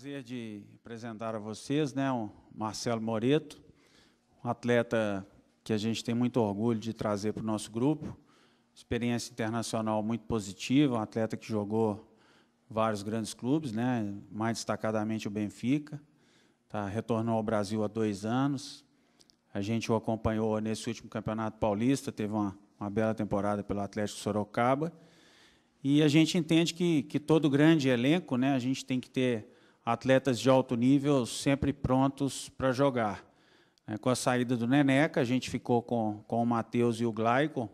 prazer de apresentar a vocês né, o Marcelo Moreto, um atleta que a gente tem muito orgulho de trazer para o nosso grupo. Experiência internacional muito positiva, um atleta que jogou vários grandes clubes, né, mais destacadamente o Benfica. Tá, retornou ao Brasil há dois anos. A gente o acompanhou nesse último Campeonato Paulista, teve uma, uma bela temporada pelo Atlético Sorocaba. E a gente entende que, que todo grande elenco, né, a gente tem que ter atletas de alto nível sempre prontos para jogar. É, com a saída do Neneca, a gente ficou com, com o Matheus e o Glaico,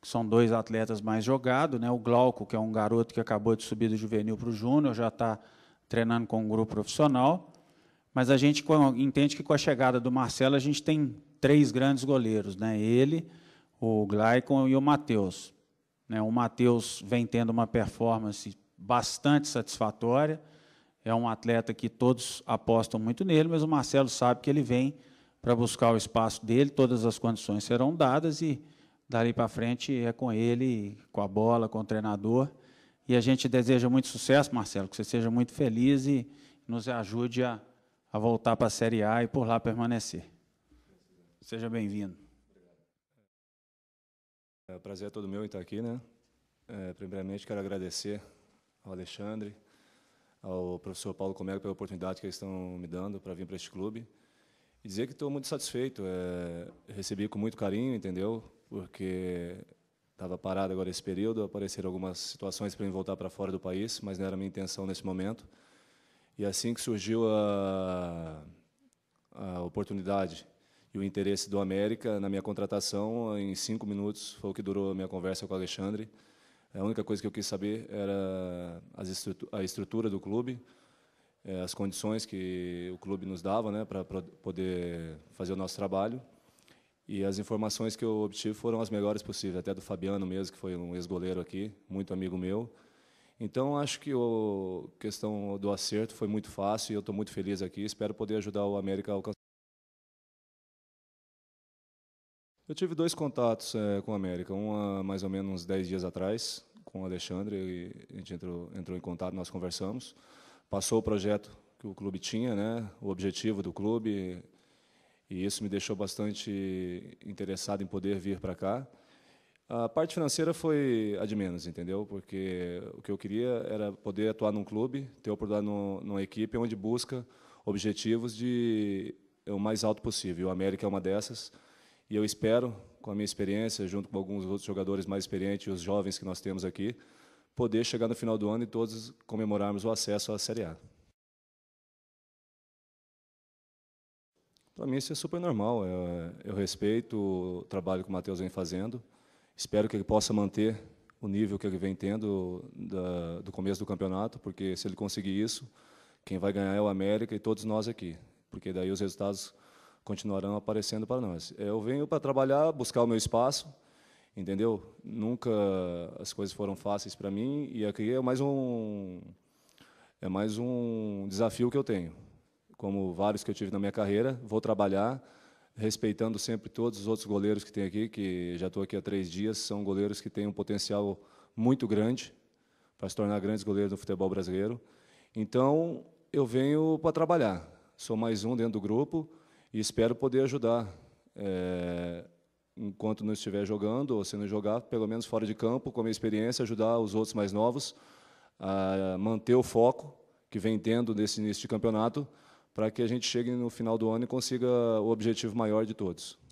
que são dois atletas mais jogados. Né? O Glauco, que é um garoto que acabou de subir do juvenil para o júnior, já está treinando com um grupo profissional. Mas a gente entende que com a chegada do Marcelo, a gente tem três grandes goleiros: né? ele, o Glaicon e o Matheus. Né? O Matheus vem tendo uma performance bastante satisfatória é um atleta que todos apostam muito nele, mas o Marcelo sabe que ele vem para buscar o espaço dele, todas as condições serão dadas e dali para frente é com ele, com a bola, com o treinador. E a gente deseja muito sucesso, Marcelo, que você seja muito feliz e nos ajude a, a voltar para a Série A e por lá permanecer. Seja bem-vindo. É, prazer é todo meu em estar aqui, né? É, primeiramente, quero agradecer ao Alexandre, ao professor Paulo Comego pela oportunidade que eles estão me dando para vir para este clube. E dizer que estou muito satisfeito. É, recebi com muito carinho, entendeu? Porque estava parado agora esse período, apareceram algumas situações para mim voltar para fora do país, mas não era a minha intenção nesse momento. E assim que surgiu a, a oportunidade e o interesse do América na minha contratação, em cinco minutos foi o que durou a minha conversa com o Alexandre. É, a única coisa que eu quis saber era estrutura, a estrutura do clube, é, as condições que o clube nos dava né, para poder fazer o nosso trabalho. E as informações que eu obtive foram as melhores possíveis, até do Fabiano mesmo, que foi um ex-goleiro aqui, muito amigo meu. Então, acho que a questão do acerto foi muito fácil e eu estou muito feliz aqui. Espero poder ajudar o América a alcançar. Eu tive dois contatos é, com o América, um há mais ou menos uns 10 dias atrás, com o Alexandre, a gente entrou, entrou em contato, nós conversamos, passou o projeto que o clube tinha, né, o objetivo do clube, e isso me deixou bastante interessado em poder vir para cá. A parte financeira foi a de menos, entendeu? Porque o que eu queria era poder atuar num clube, ter oportunidade no, numa equipe onde busca objetivos de é, o mais alto possível. O América é uma dessas. E eu espero, com a minha experiência, junto com alguns outros jogadores mais experientes, os jovens que nós temos aqui, poder chegar no final do ano e todos comemorarmos o acesso à Série A. Para mim isso é super normal. Eu, é, eu respeito o trabalho que o Matheus vem fazendo. Espero que ele possa manter o nível que ele vem tendo da, do começo do campeonato, porque se ele conseguir isso, quem vai ganhar é o América e todos nós aqui, porque daí os resultados continuarão aparecendo para nós. É, eu venho para trabalhar, buscar o meu espaço, entendeu? Nunca as coisas foram fáceis para mim e aqui é mais um é mais um desafio que eu tenho. Como vários que eu tive na minha carreira, vou trabalhar respeitando sempre todos os outros goleiros que tem aqui, que já estou aqui há três dias, são goleiros que têm um potencial muito grande para se tornar grandes goleiros do futebol brasileiro. Então, eu venho para trabalhar. Sou mais um dentro do grupo e espero poder ajudar, é, enquanto não estiver jogando, ou se não jogar, pelo menos fora de campo, com a minha experiência, ajudar os outros mais novos a manter o foco que vem tendo nesse início de campeonato, para que a gente chegue no final do ano e consiga o objetivo maior de todos.